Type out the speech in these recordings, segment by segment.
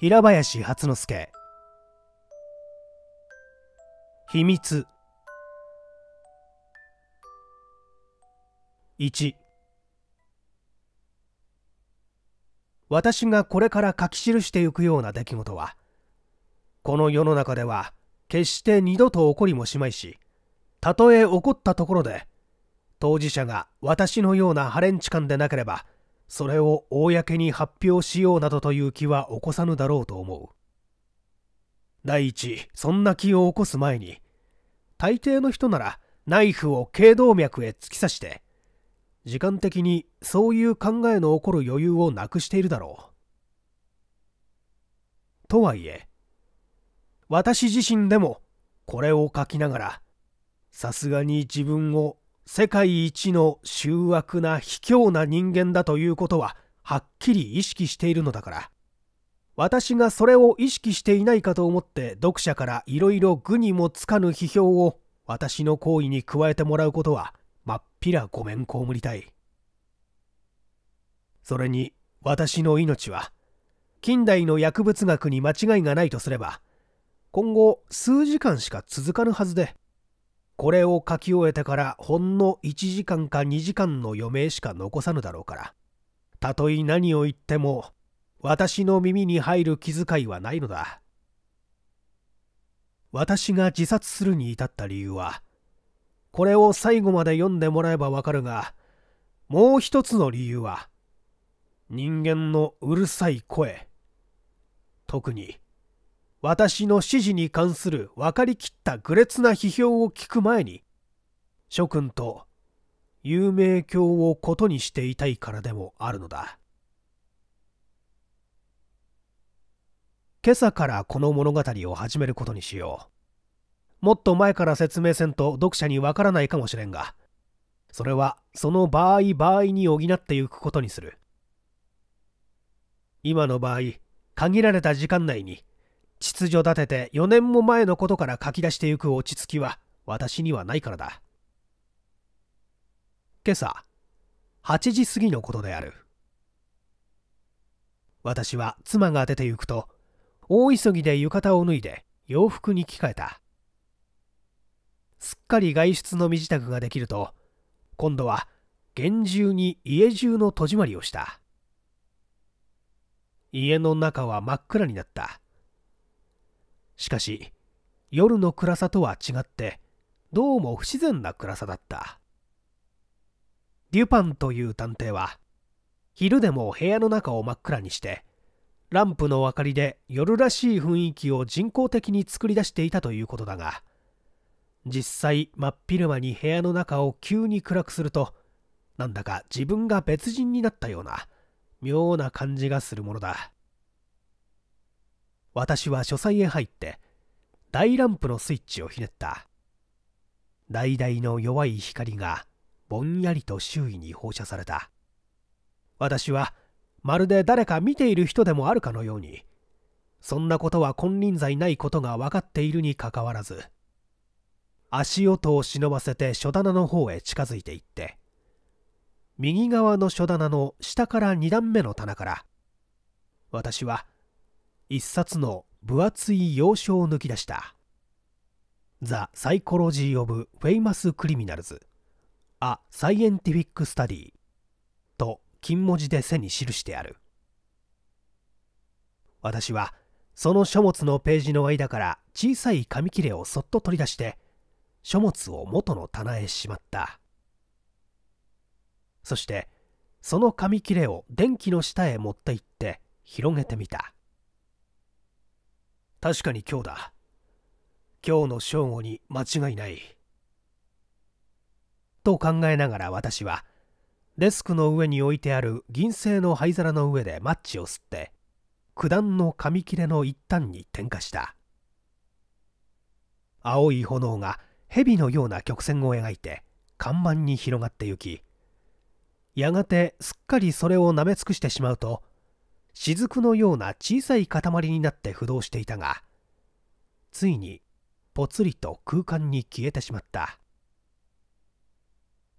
平林初之助秘密1私がこれから書き記していくような出来事はこの世の中では決して二度と起こりもしまいしたとえ起こったところで当事者が私のようなハレンチ感でなければそれを公に発表しようなどという気は起こさぬだろうと思う第一そんな気を起こす前に大抵の人ならナイフを頸動脈へ突き刺して時間的にそういう考えの起こる余裕をなくしているだろうとはいえ私自身でもこれを書きながらさすがに自分を世界一の醜悪な卑怯な人間だということははっきり意識しているのだから私がそれを意識していないかと思って読者からいろいろ愚にもつかぬ批評を私の行為に加えてもらうことはまっぴらごめん被りたいそれに私の命は近代の薬物学に間違いがないとすれば今後数時間しか続かぬはずでこれを書き終えてからほんの1時間か2時間の余命しか残さぬだろうからたとえ何を言っても私の耳に入る気遣いはないのだ私が自殺するに至った理由はこれを最後まで読んでもらえばわかるがもう一つの理由は人間のうるさい声特に私の指示に関する分かりきった愚劣な批評を聞く前に諸君と有名教をことにしていたいからでもあるのだ今朝からこの物語を始めることにしようもっと前から説明せんと読者にわからないかもしれんがそれはその場合場合に補ってゆくことにする今の場合限られた時間内に秩序立てて4年も前のことから書き出してゆく落ち着きは私にはないからだ今朝8時過ぎのことである私は妻が出て行くと大急ぎで浴衣を脱いで洋服に着替えたすっかり外出の身支度ができると今度は厳重に家中の戸締まりをした家の中は真っ暗になったしかし夜の暗さとは違ってどうも不自然な暗さだったデュパンという探偵は昼でも部屋の中を真っ暗にしてランプの明かりで夜らしい雰囲気を人工的に作り出していたということだが実際真っ昼間に部屋の中を急に暗くするとなんだか自分が別人になったような妙な感じがするものだ私は書斎へ入って大ランプのスイッチをひねった大々の弱い光がぼんやりと周囲に放射された私はまるで誰か見ている人でもあるかのようにそんなことは金輪際ないことが分かっているにかかわらず足音を忍ばせて書棚の方へ近づいていって右側の書棚の下から2段目の棚から私は「一冊の分厚い洋書を抜き出した。ザ・サイコロジー・オブ・フェイマス・クリミナルズ・ア・サイエンティフィック・スタディと金文字で背に記してある。私はその書物のページの間から小さい紙切れをそっと取り出して書物を元の棚へしまったそしてその紙切れを電気の下へ持って行って広げてみた確かに今日だ今日の正午に間違いないと考えながら私はデスクの上に置いてある銀製の灰皿の上でマッチを吸って九段の紙切れの一端に点火した青い炎が蛇のような曲線を描いて看板に広がってゆきやがてすっかりそれを舐め尽くしてしまうと雫のような小さい塊になって浮動していたがついにぽつりと空間に消えてしまった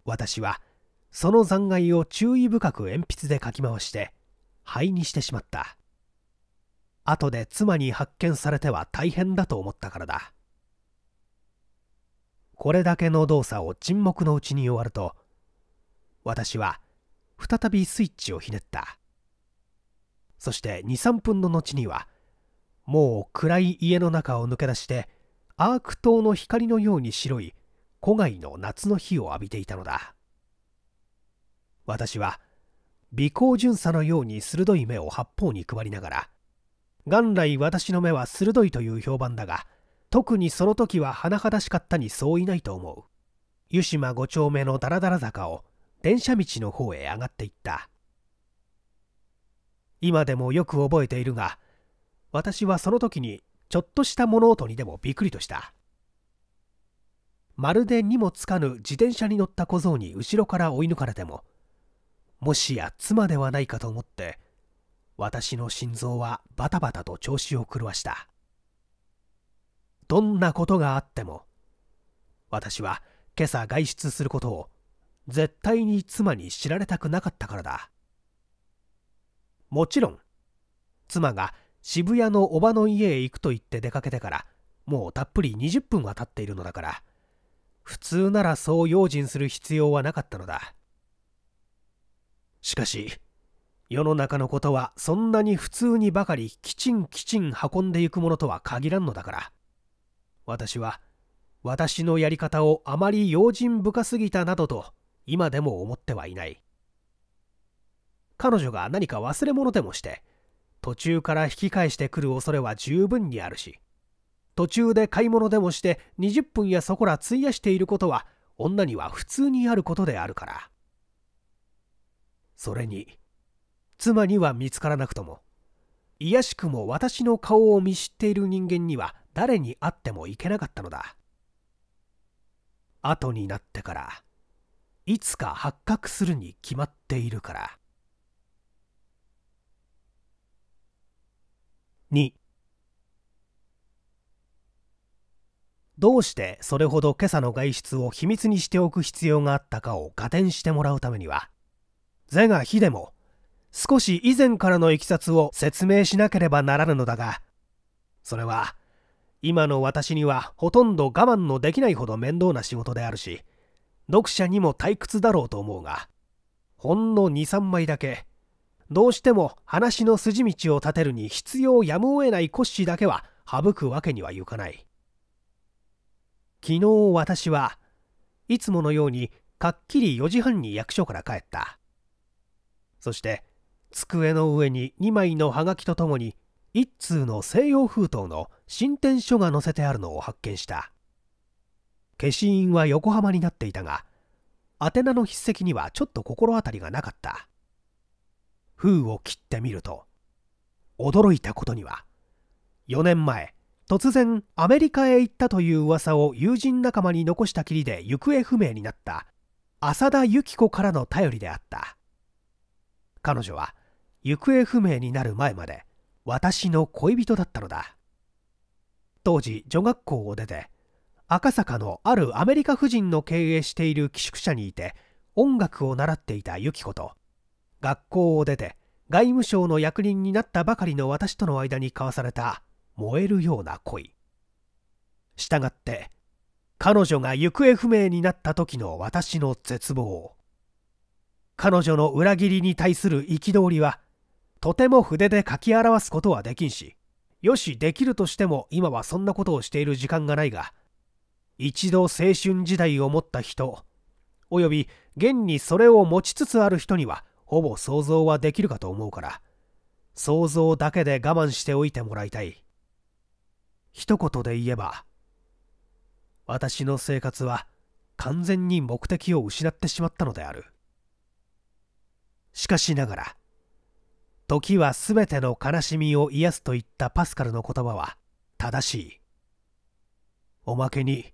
私はその残骸を注意深く鉛筆でかき回して灰にしてしまった後で妻に発見されては大変だと思ったからだこれだけの動作を沈黙のうちに終わると私は再びスイッチをひねったそして23分の後にはもう暗い家の中を抜け出してアーク島の光のように白い古外の夏の日を浴びていたのだ私は微光巡査のように鋭い目を八方に配りながら元来私の目は鋭いという評判だが特にその時は甚だしかったにそういないと思う湯島5丁目のだらだら坂を電車道の方へ上がっていった今でもよく覚えているが私はその時にちょっとした物音にでもびっくりとしたまるでにもつかぬ自転車に乗った小僧に後ろから追い抜かれてももしや妻ではないかと思って私の心臓はバタバタと調子を狂わしたどんなことがあっても私は今朝外出することを絶対に妻に知られたくなかったからだもちろん妻が渋谷のおばの家へ行くと言って出かけてからもうたっぷり20分は経っているのだから普通ならそう用心する必要はなかったのだしかし世の中のことはそんなに普通にばかりきちんきちん運んでいくものとは限らんのだから私は私のやり方をあまり用心深すぎたなどと今でも思ってはいない彼女が何か忘れ物でもして途中から引き返してくる恐れは十分にあるし途中で買い物でもして20分やそこら費やしていることは女には普通にあることであるからそれに妻には見つからなくとも卑しくも私の顔を見知っている人間には誰に会ってもいけなかったのだ後になってからいつか発覚するに決まっているから2どうしてそれほど今朝の外出を秘密にしておく必要があったかを仮点してもらうためには是が非でも少し以前からのいきさつを説明しなければならぬのだがそれは今の私にはほとんど我慢のできないほど面倒な仕事であるし読者にも退屈だろうと思うがほんの23枚だけどうしても話の筋道を立てるに必要やむを得ない骨子だけは省くわけにはいかない昨日私はいつものようにかっきり4時半に役所から帰ったそして机の上に2枚のはがきとともに一通の西洋封筒の進展書が載せてあるのを発見した消印は横浜になっていたが宛名の筆跡にはちょっと心当たりがなかった封を切ってみると驚いたことには4年前突然アメリカへ行ったという噂を友人仲間に残したきりで行方不明になった浅田由紀子からの頼りであった彼女は行方不明になる前まで私の恋人だったのだ当時女学校を出て赤坂のあるアメリカ夫人の経営している寄宿舎にいて音楽を習っていた由紀子と学校を出て外務省の役人になったばかりの私との間に交わされた燃えるような恋したがって彼女が行方不明になった時の私の絶望彼女の裏切りに対する憤りはとても筆で書き表すことはできんしよしできるとしても今はそんなことをしている時間がないが一度青春時代を持った人および現にそれを持ちつつある人にはほぼ想像はできるかと思うから想像だけで我慢しておいてもらいたい一言で言えば私の生活は完全に目的を失ってしまったのであるしかしながら時は全ての悲しみを癒すといったパスカルの言葉は正しいおまけに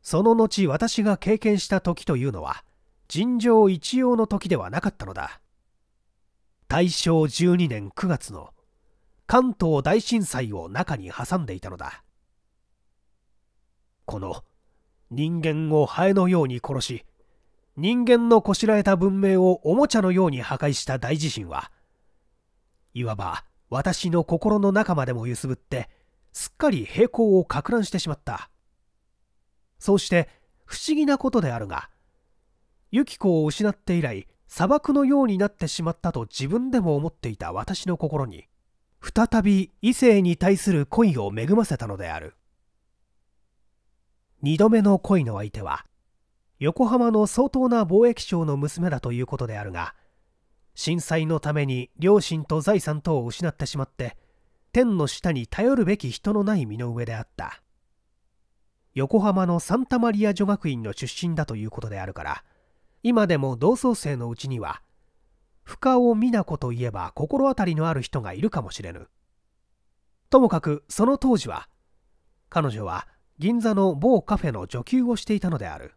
その後私が経験した時というのは尋常一様の時ではなかったのだ大正12年9月の関東大震災を中に挟んでいたのだこの人間をハエのように殺し人間のこしらえた文明をおもちゃのように破壊した大地震はいわば私の心の中までも揺すぶってすっかり平行をか乱してしまったそうして不思議なことであるがユキコを失って以来砂漠のようになってしまったと自分でも思っていた私の心に再び異性に対する恋を恵ませたのである2度目の恋の相手は横浜の相当な貿易商の娘だということであるが震災のために両親と財産等を失ってしまって天の下に頼るべき人のない身の上であった横浜のサンタマリア女学院の出身だということであるから今でも同窓生のうちには深尾美奈子といえば心当たりのある人がいるかもしれぬともかくその当時は彼女は銀座の某カフェの女給をしていたのである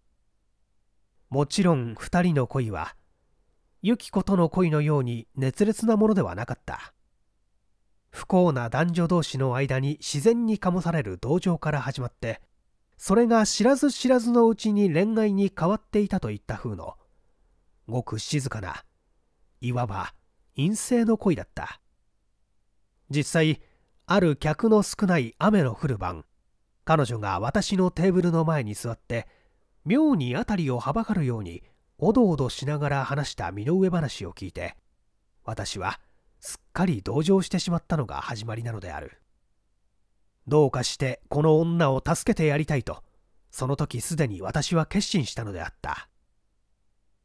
もちろん2人の恋はユキ子との恋のように熱烈なものではなかった不幸な男女同士の間に自然に醸される同情から始まってそれが知らず知らずのうちに恋愛に変わっていたといった風のごく静かないわば陰性の恋だった実際ある客の少ない雨の降る晩彼女が私のテーブルの前に座って妙に辺りをはばかるようにおどおどしながら話した身の上話を聞いて私はすっかり同情してしまったのが始まりなのであるどうかしてこの女を助けてやりたいとその時すでに私は決心したのであった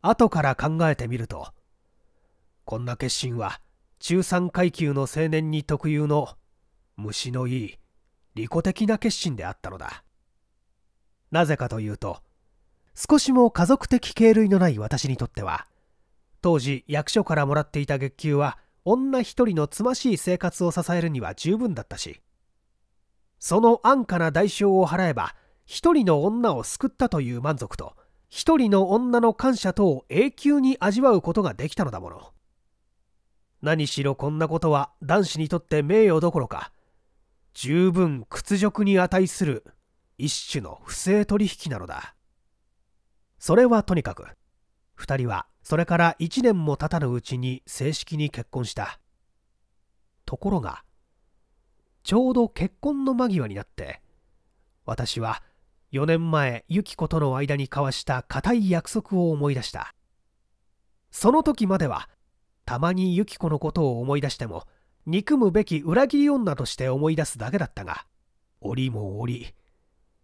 後から考えてみるとこんな決心は中産階級の青年に特有の虫のいい利己的な決心であったのだなぜかというと少しも家族的敬類のない私にとっては当時役所からもらっていた月給は女一人のつましい生活を支えるには十分だったしその安価な代償を払えば一人の女を救ったという満足と一人の女の感謝等を永久に味わうことができたのだもの何しろこんなことは男子にとって名誉どころか十分屈辱に値する一種の不正取引なのだそれはとにかく2人はそれから1年も経たぬうちに正式に結婚したところがちょうど結婚の間際になって私は4年前ユキコとの間に交わした固い約束を思い出したその時まではたまにユキコのことを思い出しても憎むべき裏切り女として思い出すだけだったが折も折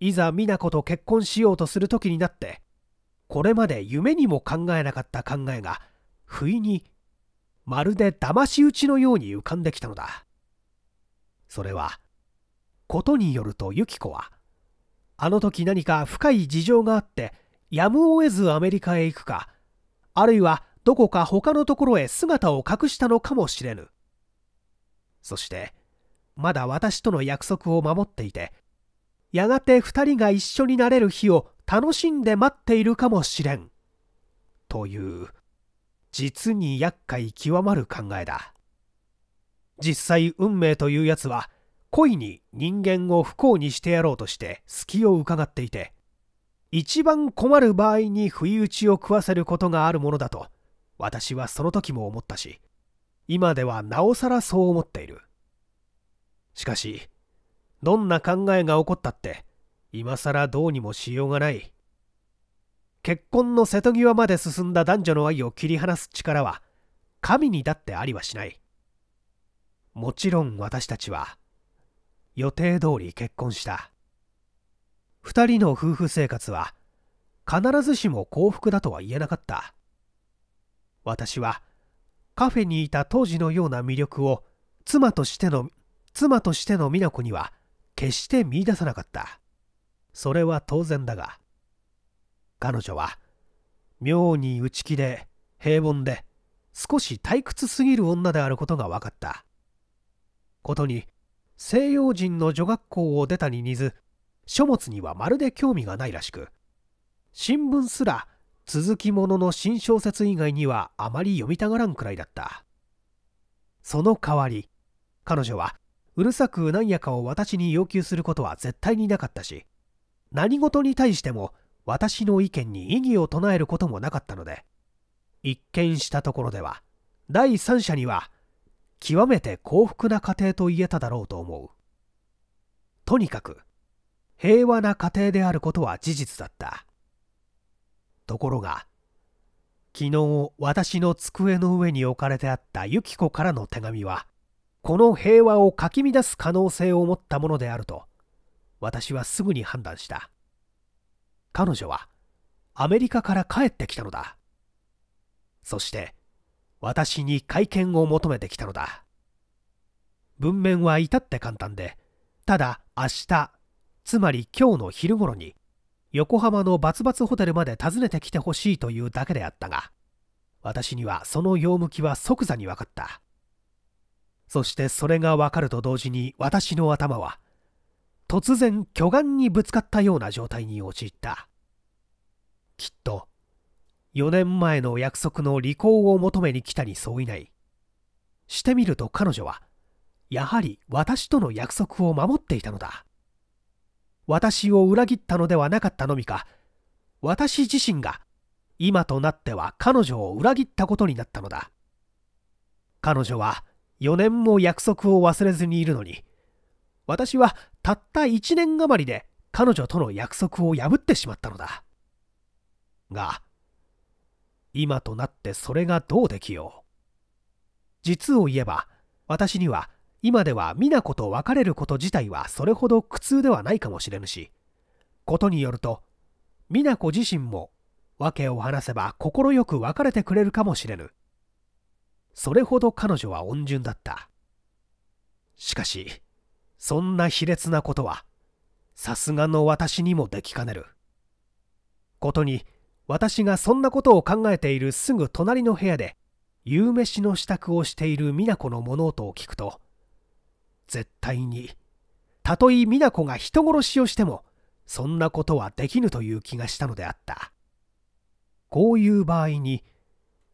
いざ美奈子と結婚しようとする時になってこれまで夢にも考えなかった考えが不意にまるで騙し討ちのように浮かんできたのだそれはことによるとユキコはあの時何か深い事情があってやむを得ずアメリカへ行くかあるいはどこか他のところへ姿を隠したのかもしれぬそしてまだ私との約束を守っていてやがて二人が一緒になれる日を楽しんで待っているかもしれんという実に厄介極まる考えだ実際運命というやつは故意に人間を不幸にしてやろうとして隙を伺っていて一番困る場合に不意打ちを食わせることがあるものだと私はその時も思ったし今ではなおさらそう思っているしかしどんな考えが起こったって今更どうにもしようがない結婚の瀬戸際まで進んだ男女の愛を切り離す力は神にだってありはしないもちろん私たちは予定通り結婚した2人の夫婦生活は必ずしも幸福だとは言えなかった私はカフェにいた当時のような魅力を妻としての妻としての美奈子には決して見いださなかったそれは当然だが彼女は妙に内気で平凡で少し退屈すぎる女であることが分かったことに西洋人の女学校を出たに似ず書物にはまるで興味がないらしく新聞すら続きものの新小説以外にはあまり読みたがらんくらいだったその代わり彼女はうるさく何やかを私に要求することは絶対になかったし何事に対しても私の意見に異議を唱えることもなかったので一見したところでは第三者には極めて幸福な家庭と言えただろうと思うとにかく平和な家庭であることは事実だったところが昨日私の机の上に置かれてあったユキコからの手紙はこの平和をかき乱す可能性を持ったものであると私はすぐに判断した彼女はアメリカから帰ってきたのだそして私に会見を求めてきたのだ文面は至って簡単でただ明日つまり今日の昼頃に横浜のバツバツホテルまで訪ねてきてほしいというだけであったが私にはその用向きは即座に分かったそしてそれが分かると同時に私の頭は突然巨岩にぶつかったような状態に陥ったきっと4年前の約束の履行を求めに来たに相違ない。してみると彼女は、やはり私との約束を守っていたのだ。私を裏切ったのではなかったのみか、私自身が今となっては彼女を裏切ったことになったのだ。彼女は4年も約束を忘れずにいるのに、私はたった1年余りで彼女との約束を破ってしまったのだ。が、今となってそれがどうできよう。実を言えば、私には今では美奈子と別れること自体はそれほど苦痛ではないかもしれぬし、ことによると、美奈子自身も訳を話せば快く別れてくれるかもしれぬ。それほど彼女は温順だった。しかし、そんな卑劣なことは、さすがの私にもできかねる。ことに、私がそんなことを考えているすぐ隣の部屋で夕飯の支度をしている美奈子の物音を聞くと絶対にたとえ美奈子が人殺しをしてもそんなことはできぬという気がしたのであったこういう場合に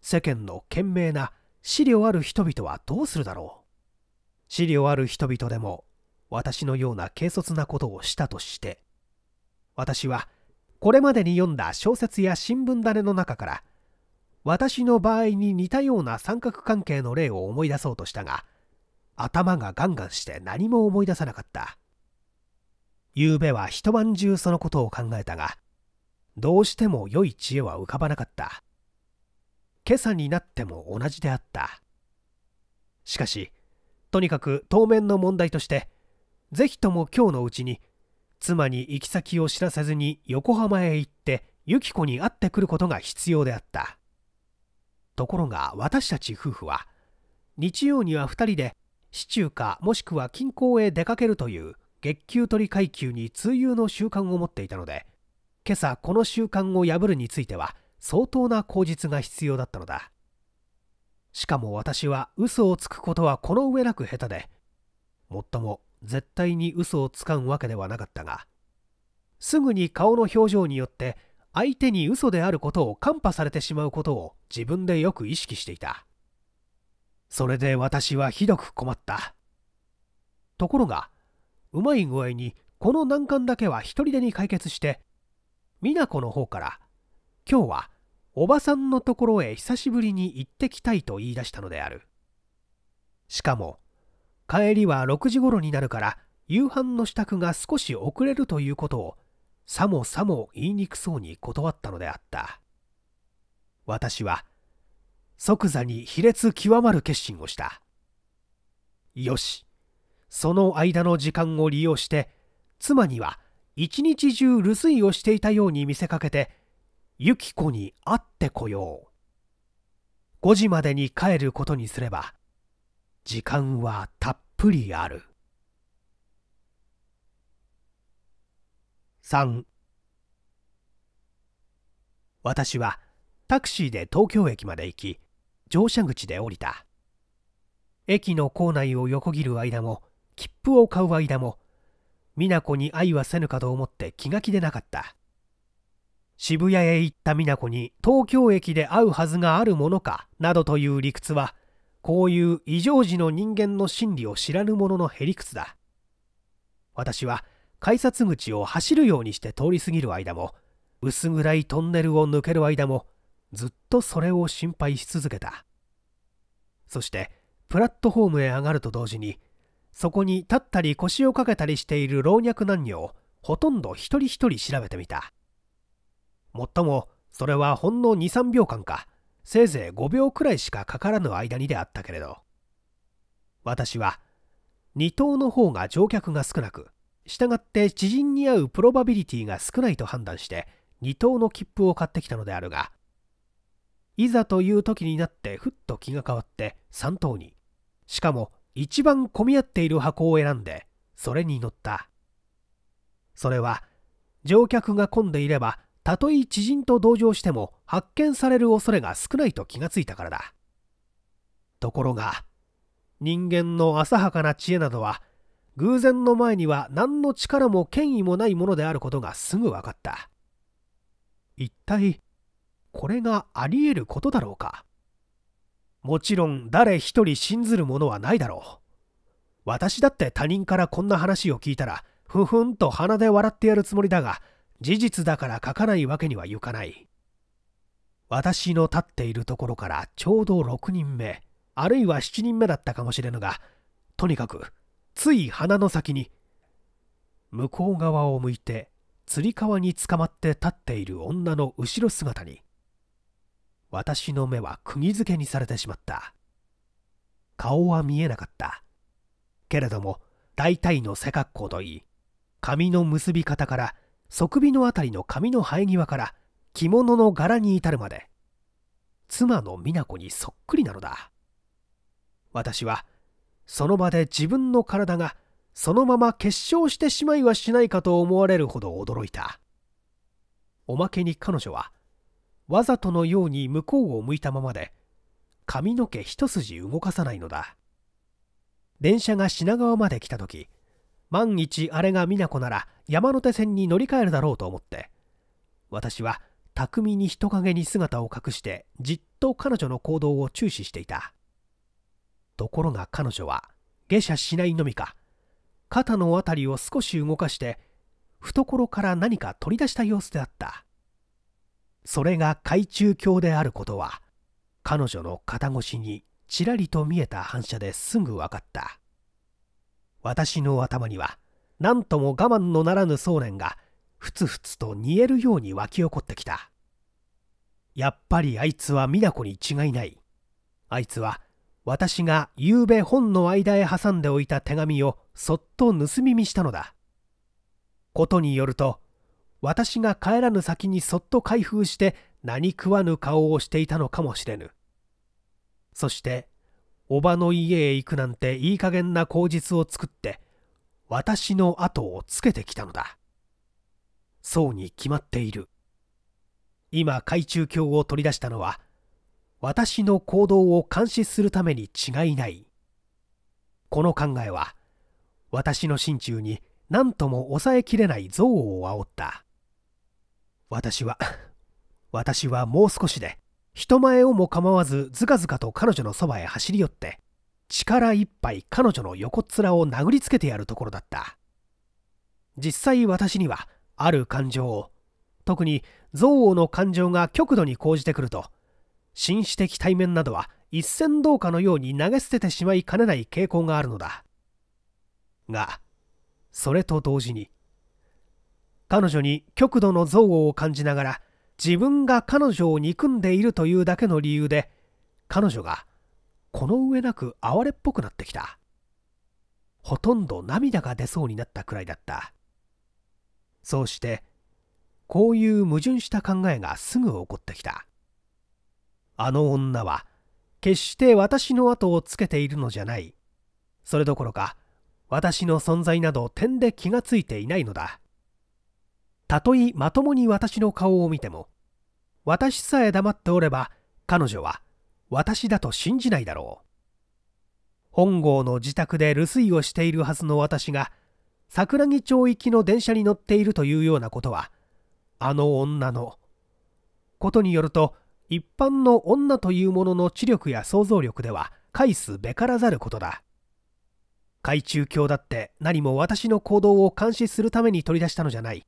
世間の賢明な資料ある人々はどうするだろう資料ある人々でも私のような軽率なことをしたとして私は「これまでに読んだ小説や新聞種の中から私の場合に似たような三角関係の例を思い出そうとしたが頭がガンガンして何も思い出さなかった昨べは一晩中そのことを考えたがどうしても良い知恵は浮かばなかった今朝になっても同じであったしかしとにかく当面の問題として是非とも今日のうちに妻に行き先を知らせずに横浜へ行ってユキコに会ってくることが必要であったところが私たち夫婦は日曜には2人で市中かもしくは近郊へ出かけるという月給取り階級に通有の習慣を持っていたので今朝この習慣を破るについては相当な口実が必要だったのだしかも私は嘘をつくことはこの上なく下手でもっとも絶対に嘘をつかんわけではなかったがすぐに顔の表情によって相手に嘘であることを看破されてしまうことを自分でよく意識していたそれで私はひどく困ったところがうまい具合にこの難関だけは一人でに解決して美奈子の方から「今日はおばさんのところへ久しぶりに行ってきたい」と言い出したのであるしかも帰りは6時頃になるから夕飯の支度が少し遅れるということをさもさも言いにくそうに断ったのであった私は即座に卑劣極まる決心をしたよしその間の時間を利用して妻には一日中留守居をしていたように見せかけてユキ子に会ってこよう5時までに帰ることにすれば時間はたっぷりある3私はタクシーで東京駅まで行き乗車口で降りた駅の構内を横切る間も切符を買う間も美奈子に愛はせぬかと思って気が気でなかった渋谷へ行った美奈子に東京駅で会うはずがあるものかなどという理屈はこういう異常時の人間の心理を知らぬ者のへりくつだ。私は改札口を走るようにして通り過ぎる間も、薄暗いトンネルを抜ける間も、ずっとそれを心配し続けた。そして、プラットホームへ上がると同時に、そこに立ったり腰をかけたりしている老若男女をほとんど一人一人調べてみた。もっとも、それはほんの2、3秒間か、せいぜい5秒くらいしかかからぬ間にであったけれど私は2等の方が乗客が少なく従って知人に会うプロバビリティが少ないと判断して2等の切符を買ってきたのであるがいざという時になってふっと気が変わって3等にしかも一番混み合っている箱を選んでそれに乗ったそれは乗客が混んでいればたとえ知人と同情しても発見される恐れが少ないと気がついたからだところが人間の浅はかな知恵などは偶然の前には何の力も権威もないものであることがすぐ分かった一体これがありえることだろうかもちろん誰一人信ずるものはないだろう私だって他人からこんな話を聞いたらふふんと鼻で笑ってやるつもりだが事実だから書かないわけにはいかない。私の立っているところからちょうど6人目、あるいは7人目だったかもしれぬが、とにかく、つい鼻の先に、向こう側を向いて、つり革につかまって立っている女の後ろ姿に、私の目は釘付けにされてしまった。顔は見えなかった。けれども、大体の背格好といい、髪の結び方から側美のあたりの髪の生え際から着物の柄に至るまで妻の美奈子にそっくりなのだ私はその場で自分の体がそのまま結晶してしまいはしないかと思われるほど驚いたおまけに彼女はわざとのように向こうを向いたままで髪の毛一筋動かさないのだ電車が品川まで来た時万一あれが美奈子なら山手線に乗り換えるだろうと思って私は巧みに人影に姿を隠してじっと彼女の行動を注視していたところが彼女は下車しないのみか肩の辺りを少し動かして懐から何か取り出した様子であったそれが懐中鏡であることは彼女の肩越しにちらりと見えた反射ですぐ分かった私の頭には何とも我慢のならぬ想念がふつふつと煮えるように湧き起こってきたやっぱりあいつは美奈子に違いないあいつは私が夕べ本の間へ挟んでおいた手紙をそっと盗み見したのだことによると私が帰らぬ先にそっと開封して何食わぬ顔をしていたのかもしれぬそしておばの家へ行くなんていい加減な口実を作って私の後をつけてきたのだそうに決まっている今懐中鏡を取り出したのは私の行動を監視するために違いないこの考えは私の心中に何とも抑えきれない憎悪を煽った私は私はもう少しで人前をも構わずずかずかと彼女のそばへ走り寄って力いっぱい彼女の横っ面を殴りつけてやるところだった実際私にはある感情を特に憎悪の感情が極度に高じてくると紳士的対面などは一線どうかのように投げ捨ててしまいかねない傾向があるのだがそれと同時に彼女に極度の憎悪を感じながら自分が彼女を憎んでいるというだけの理由で彼女がこの上なく哀れっぽくなってきたほとんど涙が出そうになったくらいだったそうしてこういう矛盾した考えがすぐ起こってきたあの女は決して私の後をつけているのじゃないそれどころか私の存在など点で気がついていないのだたとえまともに私の顔を見ても私さえ黙っておれば彼女は私だと信じないだろう本郷の自宅で留守居をしているはずの私が桜木町行きの電車に乗っているというようなことはあの女のことによると一般の女というものの知力や想像力では返すべからざることだ懐中鏡だって何も私の行動を監視するために取り出したのじゃない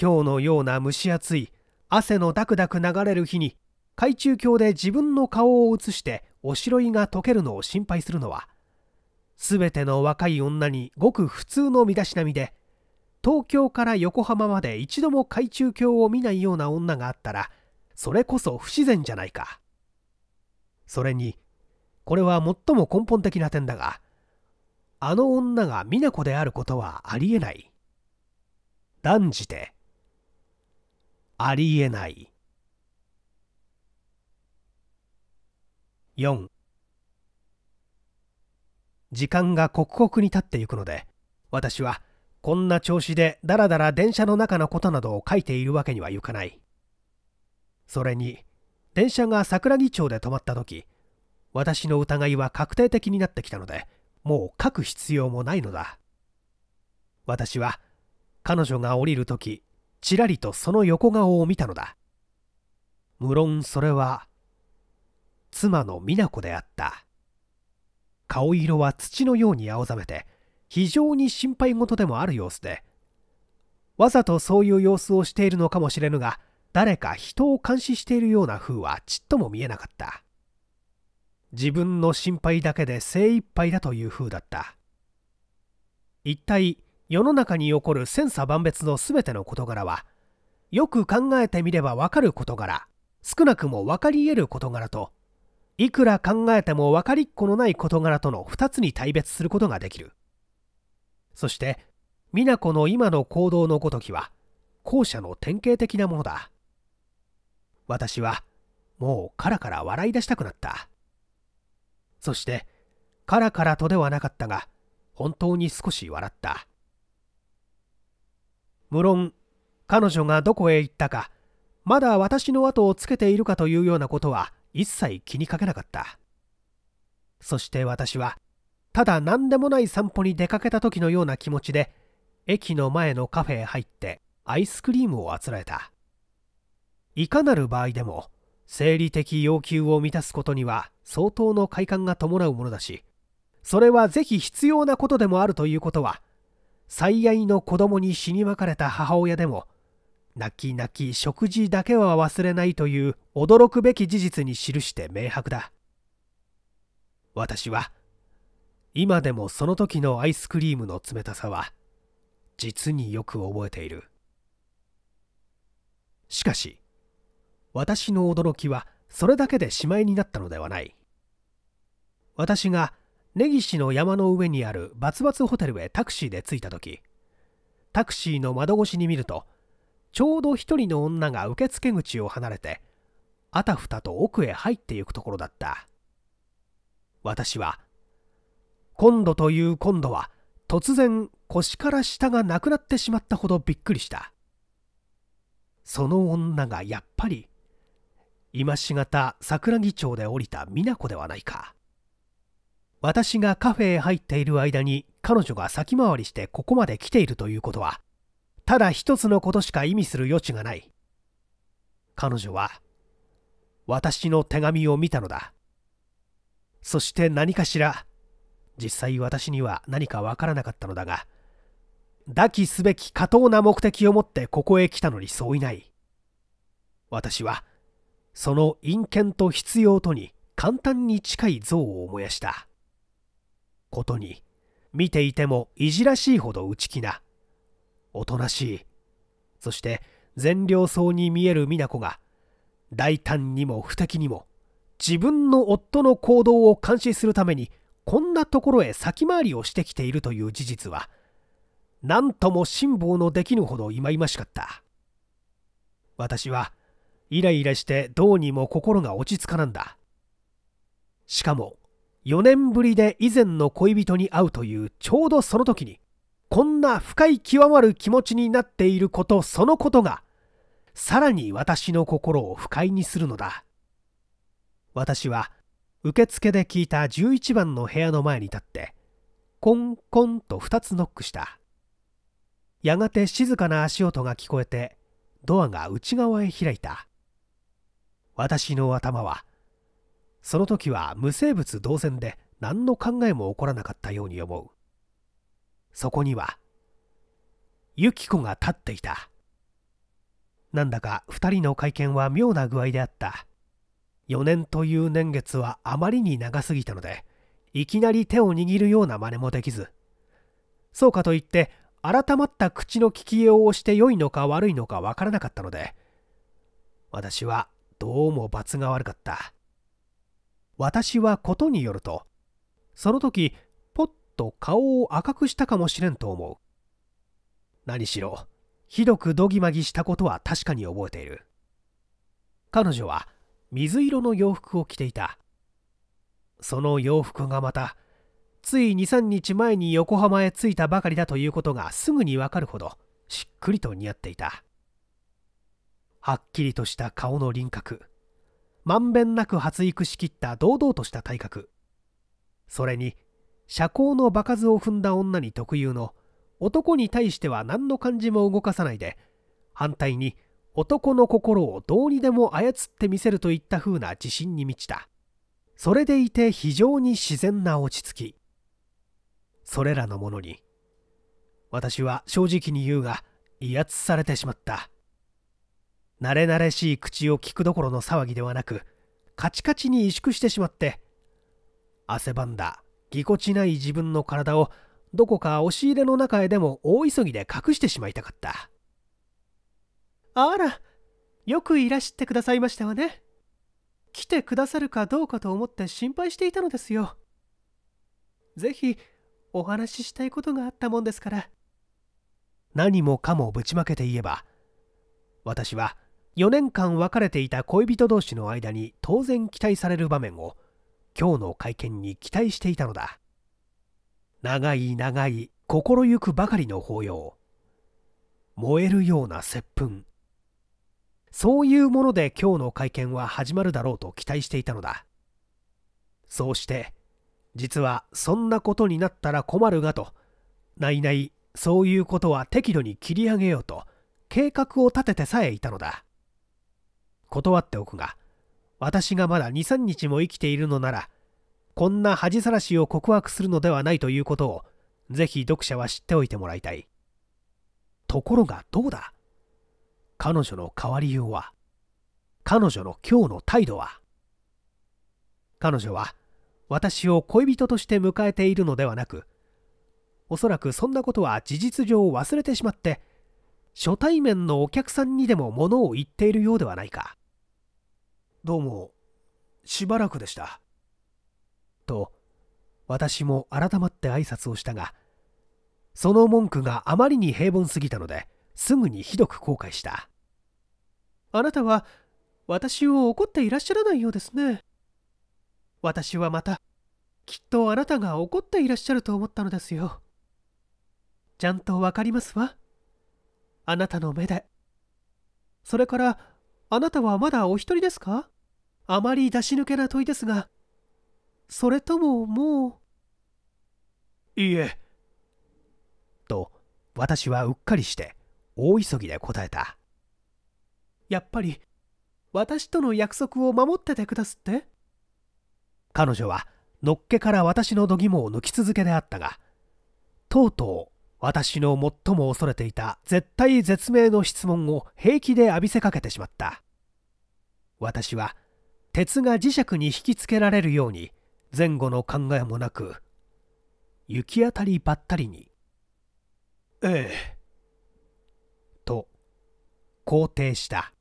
今日のような蒸し暑い汗のダクダク流れる日に懐中鏡で自分の顔を映しておしろいが溶けるのを心配するのは全ての若い女にごく普通の身だしなみで東京から横浜まで一度も懐中鏡を見ないような女があったらそれこそ不自然じゃないかそれにこれは最も根本的な点だがあの女が美奈子であることはありえない断じてありえない4時間が刻々に経っていくので私はこんな調子でだらだら電車の中のことなどを書いているわけにはいかないそれに電車が桜木町で止まった時私の疑いは確定的になってきたのでもう書く必要もないのだ私は彼女が降りる時ちらりとその横顔を見たのだ無論それは妻の美奈子であった顔色は土のように青ざめて非常に心配事でもある様子でわざとそういう様子をしているのかもしれぬが誰か人を監視しているような風はちっとも見えなかった自分の心配だけで精一杯だという風だった一体世の中に起こる千差万別の全ての事柄はよく考えてみればわかる事柄少なくも分かり得る事柄といくら考えても分かりっこのない事柄との2つに対別することができるそして美奈子の今の行動のごときは後者の典型的なものだ私はもうカラカラ笑い出したくなったそしてカラカラとではなかったが本当に少し笑った無論彼女がどこへ行ったかまだ私の後をつけているかというようなことは一切気にかけなかったそして私はただ何でもない散歩に出かけた時のような気持ちで駅の前のカフェへ入ってアイスクリームをあつらえたいかなる場合でも生理的要求を満たすことには相当の快感が伴うものだしそれはぜひ必要なことでもあるということは最愛の子供に死に別れた母親でも泣き泣き食事だけは忘れないという驚くべき事実に記して明白だ私は今でもその時のアイスクリームの冷たさは実によく覚えているしかし私の驚きはそれだけでしまいになったのではない私が根岸の山の上にあるバツバツホテルへタクシーで着いた時タクシーの窓越しに見るとちょうど一人の女が受付口を離れてあたふたと奥へ入っていくところだった私は今度という今度は突然腰から下がなくなってしまったほどびっくりしたその女がやっぱり今しがた桜木町で降りた美奈子ではないか私がカフェへ入っている間に彼女が先回りしてここまで来ているということは、ただ一つのことしか意味する余地がない。彼女は、私の手紙を見たのだ。そして何かしら、実際私には何かわからなかったのだが、抱きすべき過当な目的を持ってここへ来たのにそういない。私は、その陰険と必要とに簡単に近い像を燃やした。ことに見ていてもいじらしいほど内気なおとなしいそして善良そうに見える美奈子が大胆にも不敵にも自分の夫の行動を監視するためにこんなところへ先回りをしてきているという事実は何とも辛抱のできぬほど忌々しかった私はイライラしてどうにも心が落ち着かなんだしかも4年ぶりで以前の恋人に会うというちょうどその時に、こんな深い極まる気持ちになっていることそのことが、さらに私の心を不快にするのだ。私は、受付で聞いた11番の部屋の前に立って、コンコンと2つノックした。やがて静かな足音が聞こえて、ドアが内側へ開いた。私の頭は、その時は無生物同然で何の考えも起こらなかったように思うそこにはユキコが立っていたなんだか2人の会見は妙な具合であった4年という年月はあまりに長すぎたのでいきなり手を握るような真似もできずそうかといって改まった口の利き絵をしてよいのか悪いのかわからなかったので私はどうも罰が悪かった私はことによると、その時、ぽっと顔を赤くしたかもしれんと思う。何しろ、ひどくどぎまぎしたことは確かに覚えている。彼女は水色の洋服を着ていた。その洋服がまた、つい2、3日前に横浜へ着いたばかりだということがすぐにわかるほど、しっくりと似合っていた。はっきりとした顔の輪郭、まんべんなく発育しきった堂々とした体格それに社交の場数を踏んだ女に特有の男に対しては何の感じも動かさないで反対に男の心をどうにでも操ってみせるといった風な自信に満ちたそれでいて非常に自然な落ち着きそれらのものに私は正直に言うが威圧されてしまった慣れ慣れしい口を聞くどころの騒ぎではなくカチカチに萎縮してしまって汗ばんだぎこちない自分の体をどこか押し入れの中へでも大急ぎで隠してしまいたかったあらよくいらしてくださいましたわね来てくださるかどうかと思って心配していたのですよ是非お話ししたいことがあったもんですから何もかもぶちまけて言えば私は4年間別れていた恋人同士の間に当然期待される場面を今日の会見に期待していたのだ長い長い心ゆくばかりの抱擁燃えるような接吻そういうもので今日の会見は始まるだろうと期待していたのだそうして実はそんなことになったら困るがとないないそういうことは適度に切り上げようと計画を立ててさえいたのだ断っておくが、私がまだ2、3日も生きているのなら、こんな恥さらしを告白するのではないということを、ぜひ読者は知っておいてもらいたい。ところがどうだ彼女の変わりようは、彼女の今日の態度は、彼女は私を恋人として迎えているのではなく、おそらくそんなことは事実上忘れてしまって、初対面のお客さんにでも物を言っているようではないか。どうも、しばらくでした。と、私も改まって挨拶をしたが、その文句があまりに平凡すぎたので、すぐにひどく後悔した。あなたは、私を怒っていらっしゃらないようですね。私はまた、きっとあなたが怒っていらっしゃると思ったのですよ。ちゃんとわかりますわ。あなたの目で。それから、あなたはまだお一人ですかあまり出し抜けな問いですが、それとももう。いいえ。と、私はうっかりして、大急ぎで答えた。やっぱり、私との約束を守っててくだすって彼女は、のっけから私の度肝を抜き続けであったが、とうとう私の最も恐れていた絶対絶命の質問を平気で浴びせかけてしまった私は鉄が磁石に引きつけられるように前後の考えもなく行き当たりばったりに「ええ」と肯定した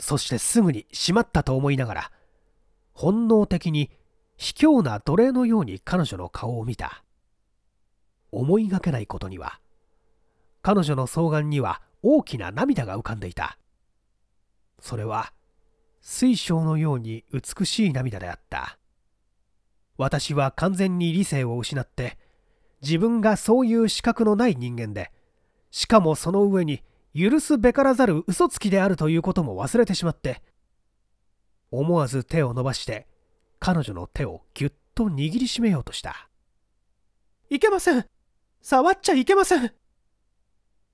そしてすぐにしまったと思いながら本能的に卑怯な奴隷のように彼女の顔を見た思いがけないことには彼女の双眼には大きな涙が浮かんでいたそれは水晶のように美しい涙であった私は完全に理性を失って自分がそういう資格のない人間でしかもその上に許すべからざる嘘つきであるということも忘れてしまって思わず手を伸ばして彼女の手をぎゅっと握りしめようとしたいけません触っちゃいけません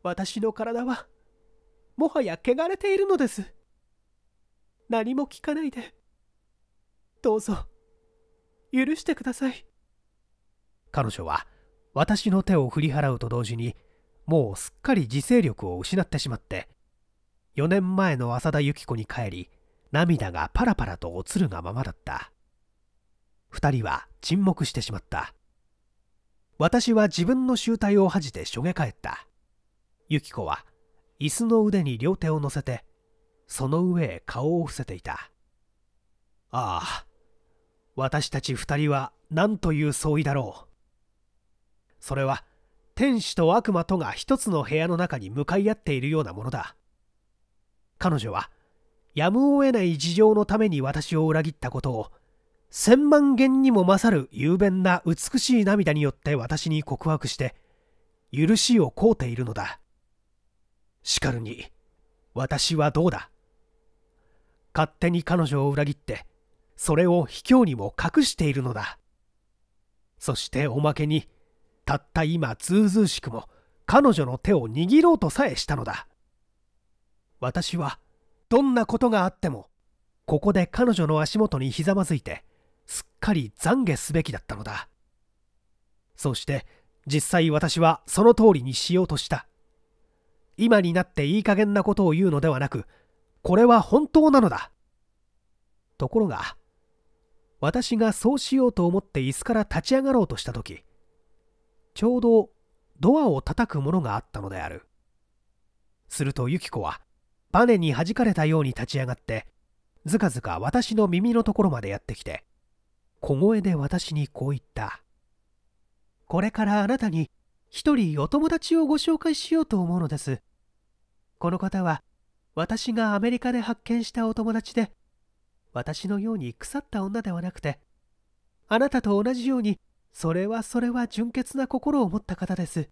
私の体はもはや汚れているのです何も聞かないでどうぞ許してください彼女は私の手を振り払うと同時にもうすっかり自制力を失ってしまって4年前の浅田由紀子に帰り涙がパラパラとおつるがままだった2人は沈黙してしまった私は自分の醜態を恥じてしょげ返った。ユキコは椅子の腕に両手を乗せて、その上へ顔を伏せていた。ああ、私たち二人は何という相違だろう。それは、天使と悪魔とが一つの部屋の中に向かい合っているようなものだ。彼女は、やむを得ない事情のために私を裏切ったことを千万元にも勝る雄弁な美しい涙によって私に告白して許しを請うているのだしかるに私はどうだ勝手に彼女を裏切ってそれを卑怯にも隠しているのだそしておまけにたった今ずうずうしくも彼女の手を握ろうとさえしたのだ私はどんなことがあってもここで彼女の足元にひざまずいてすっかり懺悔すべきだったのだそして実際私はその通りにしようとした今になっていい加減なことを言うのではなくこれは本当なのだところが私がそうしようと思って椅子から立ち上がろうとした時ちょうどドアを叩くものがあったのであるするとユキコはバネに弾かれたように立ち上がってずかずか私の耳のところまでやってきて小声で私にこう言った。これからあなたに一人お友達をご紹介しようと思うのです。この方は私がアメリカで発見したお友達で、私のように腐った女ではなくて、あなたと同じようにそれはそれは純潔な心を持った方です。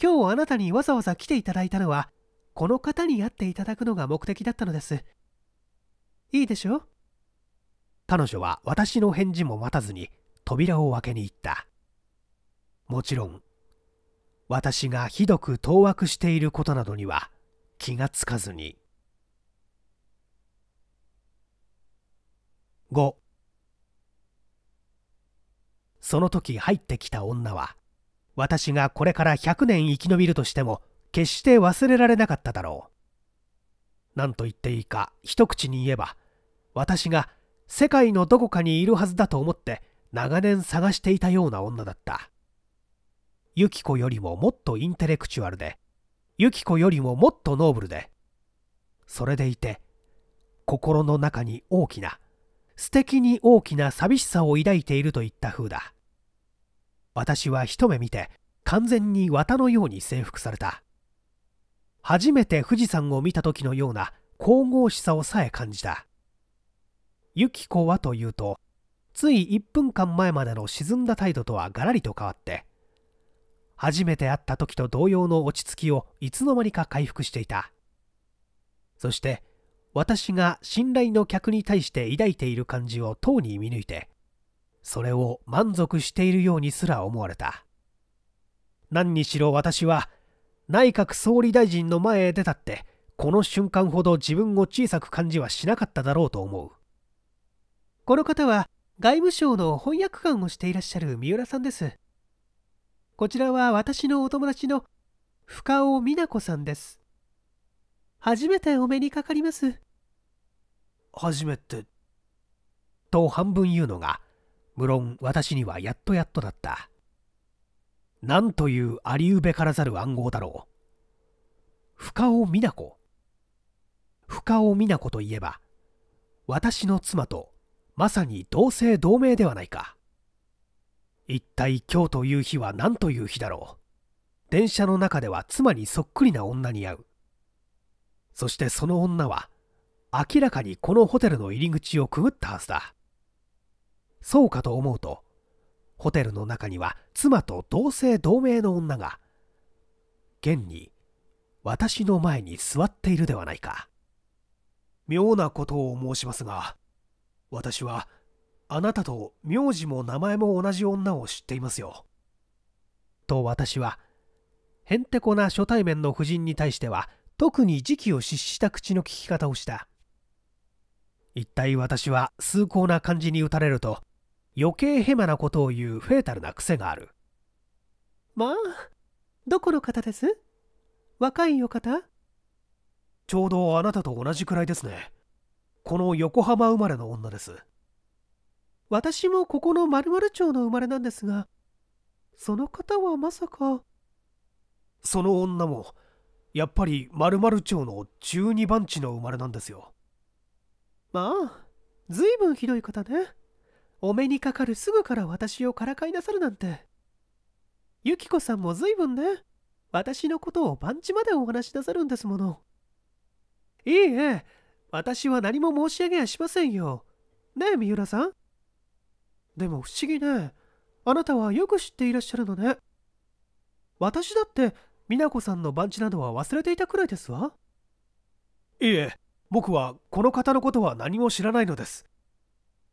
今日あなたにわざわざ来ていただいたのは、この方に会っていただくのが目的だったのです。いいでしょう彼女は私の返事も待たずに扉を開けに行った。もちろん、私がひどく当惑していることなどには気がつかずに。5その時入ってきた女は私がこれから100年生き延びるとしても決して忘れられなかっただろう。何と言っていいか一口に言えば私が世界のどこかにいるはずだと思って長年探していたような女だったユキコよりももっとインテレクチュアルでユキコよりももっとノーブルでそれでいて心の中に大きな素敵に大きな寂しさを抱いているといった風だ私は一目見て完全に綿のように征服された初めて富士山を見た時のような神々しさをさえ感じたユキコはというと、つい1分間前までの沈んだ態度とはガラリと変わって、初めて会った時と同様の落ち着きをいつの間にか回復していた。そして、私が信頼の客に対して抱いている感じをとうに見抜いて、それを満足しているようにすら思われた。何にしろ私は、内閣総理大臣の前へ出たって、この瞬間ほど自分を小さく感じはしなかっただろうと思う。この方は外務省の翻訳官をしていらっしゃる三浦さんですこちらは私のお友達の深尾美奈子さんです初めてお目にかかります初めてと半分言うのが無論私にはやっとやっとだったなんというありうべからざる暗号だろう深尾美奈子深尾美奈子といえば私の妻とまさに同姓同名ではないか一体今日という日は何という日だろう電車の中では妻にそっくりな女に会うそしてその女は明らかにこのホテルの入り口をくぐったはずだそうかと思うとホテルの中には妻と同姓同名の女が現に私の前に座っているではないか妙なことを申しますが私はあなたと名字も名前も同じ女を知っていますよ。と私はへんてこな初対面の夫人に対しては特に時期を失した口の利き方をした一体私は崇高な感じに打たれると余計ヘマなことを言うフェータルな癖があるまあどこの方です若いお方ちょうどあなたと同じくらいですねこの横浜生まれの女です私もここの丸々町の生まれなんですがその方はまさかその女もやっぱり丸々町の12番地の生まれなんですよまあずいぶんひどい方ねお目にかかるすぐから私をからかいなさるなんてユキコさんもずいぶんね私のことを番地までお話しなさるんですものいいえ私は何も申し上げやしませんよ。ねえ、三浦さん。でも不思議ね。あなたはよく知っていらっしゃるのね。私だって、美奈子さんの番地などは忘れていたくらいですわ。いいえ、僕はこの方のことは何も知らないのです。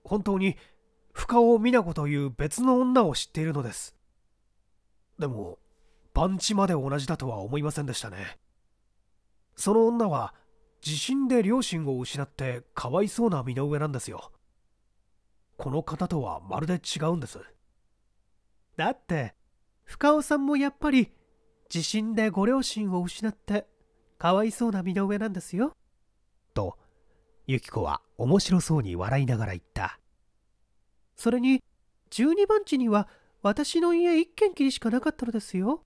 本当に、深尾美奈子という別の女を知っているのです。でも、番地まで同じだとは思いませんでしたね。その女は、地震で両親を失ってかわいそうな身の上なんですよこの方とはまるで違うんですだって深尾さんもやっぱり地震でご両親を失ってかわいそうな身の上なんですよとユキコは面白そうに笑いながら言ったそれに12番地には私の家1軒きりしかなかったのですよ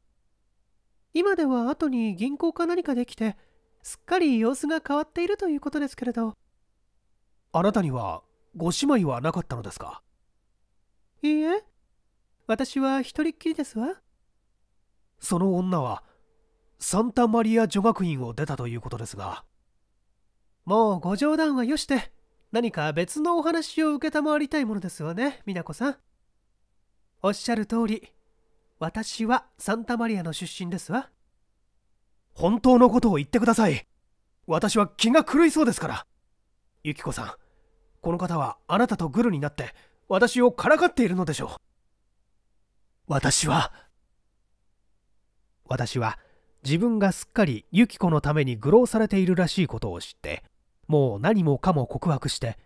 今では後に銀行か何かできてすっかり様子が変わっているということですけれどあなたにはご姉妹はなかったのですかいいえ私は一人っきりですわその女はサンタマリア女学院を出たということですがもうご冗談はよして何か別のお話を承りたいものですわね美奈子さんおっしゃる通り私はサンタマリアの出身ですわ本当のことを言ってください私は気が狂いそうですからユキコさんこの方はあなたとグルになって私をからかっているのでしょう私は私は自分がすっかりユキコのために愚弄されているらしいことを知ってもう何もかも告白して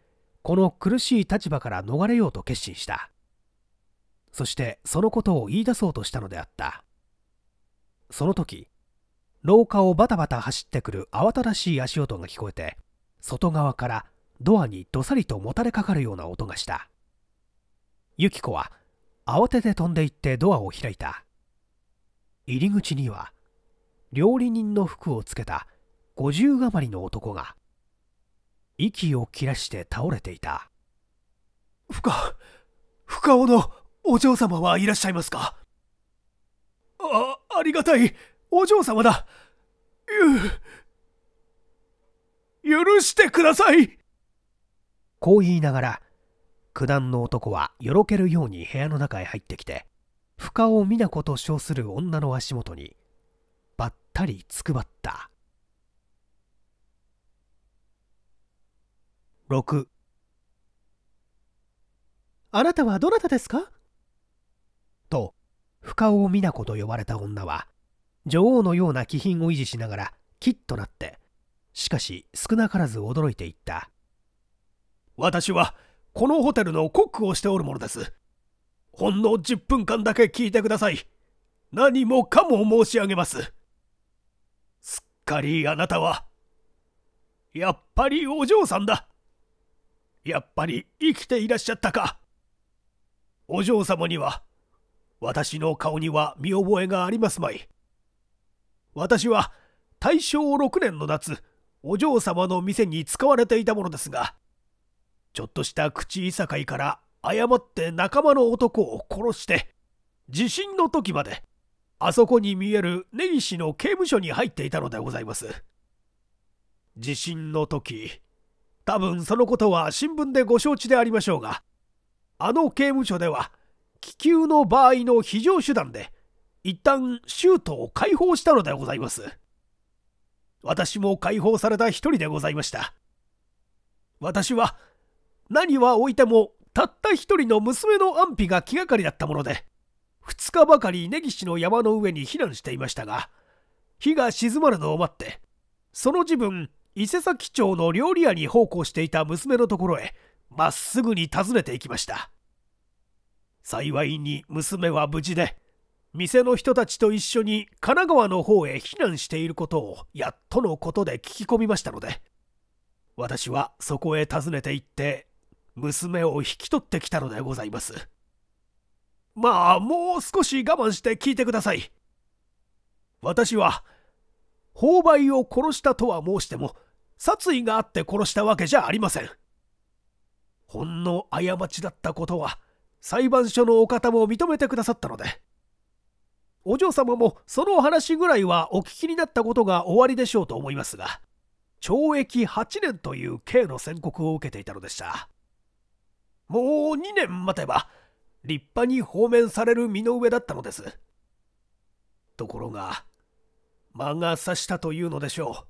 この苦しい立場から逃れようと決心したそしてそのことを言い出そうとしたのであったその時廊下をバタバタ走ってくる慌ただしい足音が聞こえて外側からドアにどさりともたれかかるような音がしたユキコは慌てて飛んでいってドアを開いた入り口には料理人の服をつけた五0余りの男が息を切らして倒れていた深深尾のお嬢様はいらっしゃいますかあありがたいお嬢様だゆ許してくださいこう言いながら九段の男はよろけるように部屋の中へ入ってきて深尾美奈子と称する女の足元にばったりつくばった6あなたはどなたですかと深尾美奈子と呼ばれた女は女王のような気品を維持しながらキッとなってしかし少なからず驚いていった私はこのホテルのコックをしておるものですほんの10分間だけ聞いてください何もかも申し上げますすっかりあなたはやっぱりお嬢さんだやっぱり生きていらっしゃったかお嬢様には私の顔には見覚えがありますまい私は大正6年の夏お嬢様の店に使われていたものですがちょっとした口いさかいから誤って仲間の男を殺して地震の時まであそこに見える根岸の刑務所に入っていたのでございます地震の時多分そのことは新聞でご承知でありましょうがあの刑務所では気球の場合の非常手段で一旦シュートを解放したのでございます。私も解放された一人でございました。私は何は置いてもたった一人の娘の安否が気がかりだったもので、2日ばかり根岸の山の上に避難していましたが、日が沈まるのを待って、その時分、伊勢崎町の料理屋に奉公していた娘のところへ、まっすぐに訪ねていきました。幸いに娘は無事で、店の人たちと一緒に神奈川の方へ避難していることをやっとのことで聞き込みましたので私はそこへ訪ねて行って娘を引き取ってきたのでございますまあもう少し我慢して聞いてください私は放売を殺したとは申しても殺意があって殺したわけじゃありませんほんの過ちだったことは裁判所のお方も認めてくださったのでお嬢様もそのお話ぐらいはお聞きになったことがおありでしょうと思いますが、懲役8年という刑の宣告を受けていたのでした。もう2年待てば、立派に放免される身の上だったのです。ところが、魔が差したというのでしょ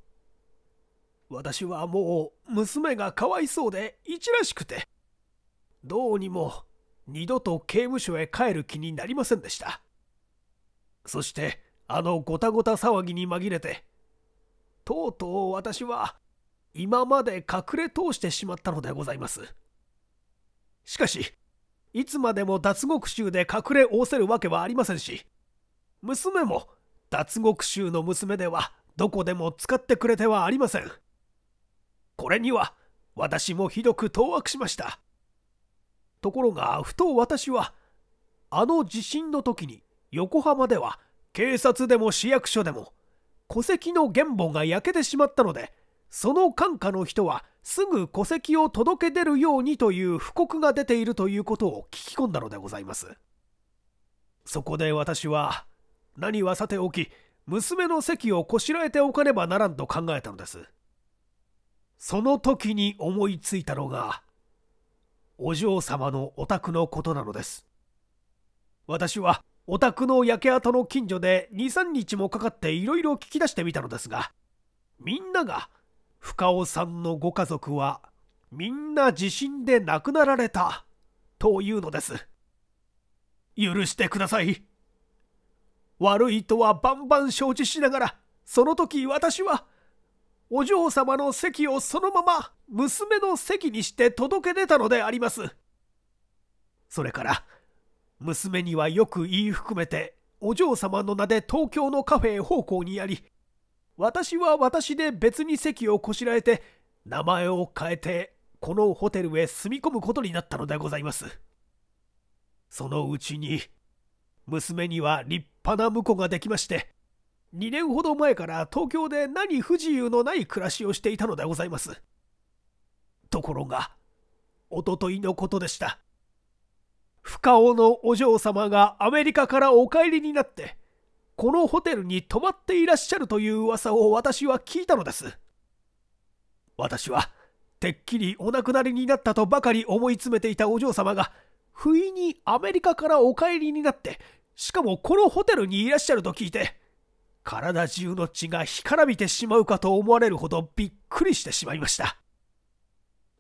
う。私はもう娘がかわいそうでいちらしくて、どうにも二度と刑務所へ帰る気になりませんでした。そしてあのごたごた騒ぎに紛れてとうとう私は今まで隠れ通してしまったのでございますしかしいつまでも脱獄囚で隠れおせるわけはありませんし娘も脱獄囚の娘ではどこでも使ってくれてはありませんこれには私もひどく当悪しましたところがふと私はあの地震の時に横浜では警察でも市役所でも戸籍の原本が焼けてしまったのでその管下の人はすぐ戸籍を届け出るようにという布告が出ているということを聞き込んだのでございますそこで私は何はさておき娘の席をこしらえておかねばならんと考えたのですその時に思いついたのがお嬢様のお宅のことなのです私はお宅の焼け跡の近所で23日もかかっていろいろ聞き出してみたのですがみんなが深尾さんのご家族はみんな地震で亡くなられたというのです許してください悪いとはバンバン承知しながらその時私はお嬢様の席をそのまま娘の席にして届け出たのでありますそれから娘にはよく言い含めてお嬢様の名で東京のカフェへ奉公にやり私は私で別に席をこしらえて名前を変えてこのホテルへ住み込むことになったのでございますそのうちに娘には立派な婿ができまして2年ほど前から東京で何不自由のない暮らしをしていたのでございますところがおとといのことでした深尾のお嬢様がアメリカからお帰りになって、このホテルに泊まっていらっしゃるという噂を私は聞いたのです。私は、てっきりお亡くなりになったとばかり思い詰めていたお嬢様が、不意にアメリカからお帰りになって、しかもこのホテルにいらっしゃると聞いて、体中の血が干からびてしまうかと思われるほどびっくりしてしまいました。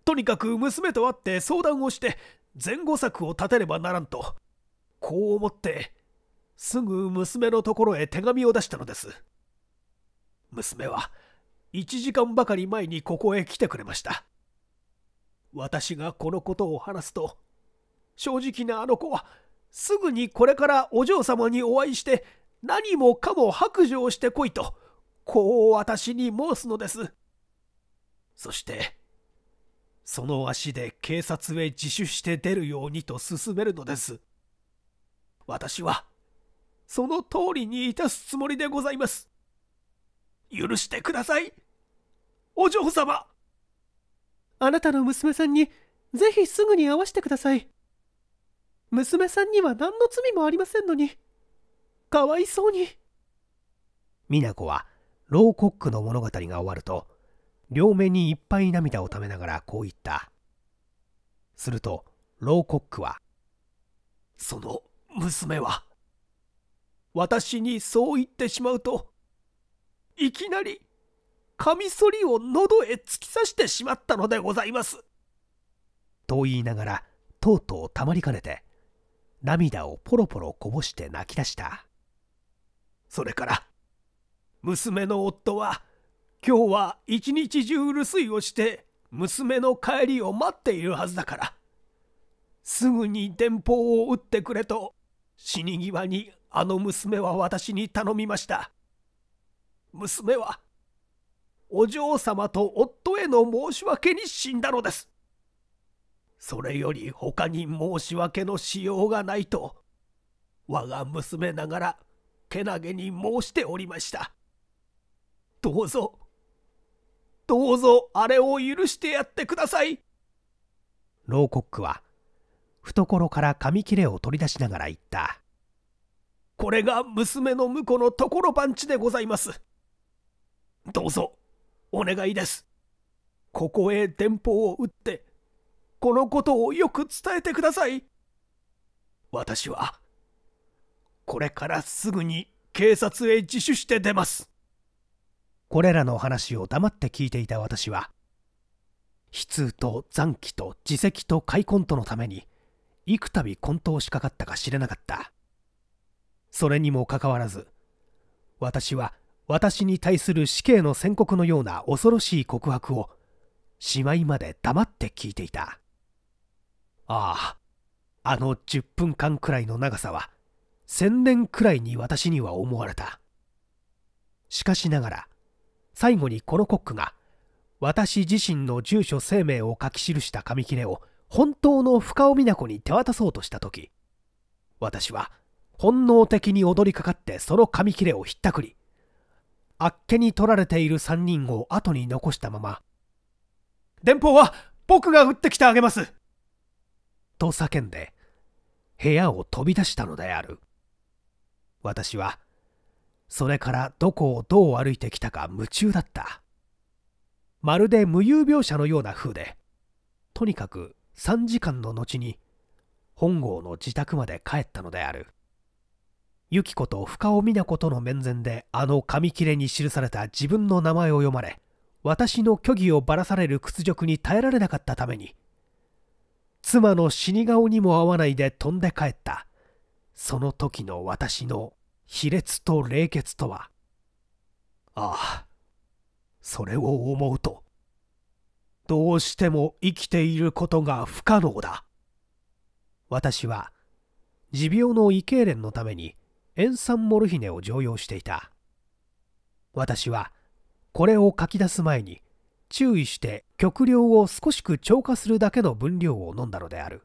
とにかく娘と会って相談をして、前後策を立てねばならんとこう思ってすぐ娘のところへ手紙を出したのです娘は1時間ばかり前にここへ来てくれました私がこのことを話すと正直なあの子はすぐにこれからお嬢様にお会いして何もかも白状してこいとこう私に申すのですそしてその足で警察へ自首して出るようにと勧めるのです。私は、その通りにいたすつもりでございます。許してください。お嬢様。あなたの娘さんに、ぜひすぐに会わせてください。娘さんには何の罪もありませんのに。かわいそうに。美奈子は、ローコックの物語が終わると、両目にいっぱい涙をためながらこう言ったするとローコックは「その娘は私にそう言ってしまうといきなりカミソリを喉へ突き刺してしまったのでございます」と言いながらとうとうたまりかねて涙をポロポロこぼして泣き出したそれから娘の夫は「今日は一日中留守をして娘の帰りを待っているはずだからすぐに電報を打ってくれと死に際にあの娘は私に頼みました娘はお嬢様と夫への申し訳に死んだのですそれより他に申し訳のしようがないと我が娘ながらけなげに申しておりましたどうぞどうぞあれを許してやってください。ローコックは懐から紙切れを取り出しながら言った。これが娘の婿のところパンチでございます。どうぞお願いです。ここへ電報を打ってこのことをよく伝えてください。私はこれからすぐに警察へ自首して出ます。これらの話を黙って聞いていた私は悲痛と残機と自責と開墾とのために幾度混沌しかかったか知れなかったそれにもかかわらず私は私に対する死刑の宣告のような恐ろしい告白をしまいまで黙って聞いていたあああの10分間くらいの長さは1000年くらいに私には思われたしかしながら最後にこのコックが私自身の住所生命を書き記した紙切れを本当の深尾美奈子に手渡そうとした時私は本能的に踊りかかってその紙切れをひったくりあっけに取られている3人を後に残したまま「電報は僕が打ってきてあげます!」と叫んで部屋を飛び出したのである私はそれからどこをどう歩いてきたか夢中だったまるで無遊病者のような風でとにかく3時間の後に本郷の自宅まで帰ったのである由紀子と深尾美奈子との面前であの紙切れに記された自分の名前を読まれ私の虚偽をばらされる屈辱に耐えられなかったために妻の死に顔にも合わないで飛んで帰ったその時の私の卑劣と冷血とはああそれを思うとどうしても生きていることが不可能だ私は持病の胃痙攣のために塩酸モルヒネを常用していた私はこれを書き出す前に注意して極量を少しく超過するだけの分量を飲んだのである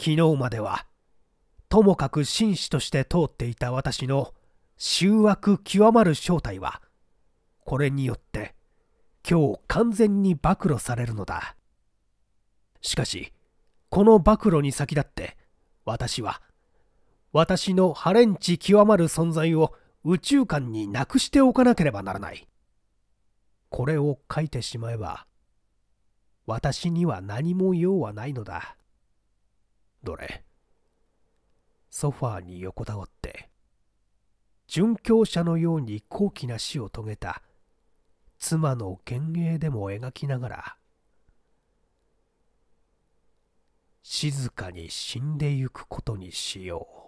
昨日まではともかく紳士として通っていた私の醜悪極まる正体はこれによって今日完全に暴露されるのだしかしこの暴露に先立って私は私のハレンチ極まる存在を宇宙間になくしておかなければならないこれを書いてしまえば私には何も用はないのだどれソファーに横たわって殉教者のように高貴な死を遂げた妻の幻影でも描きながら静かに死んでゆくことにしよう。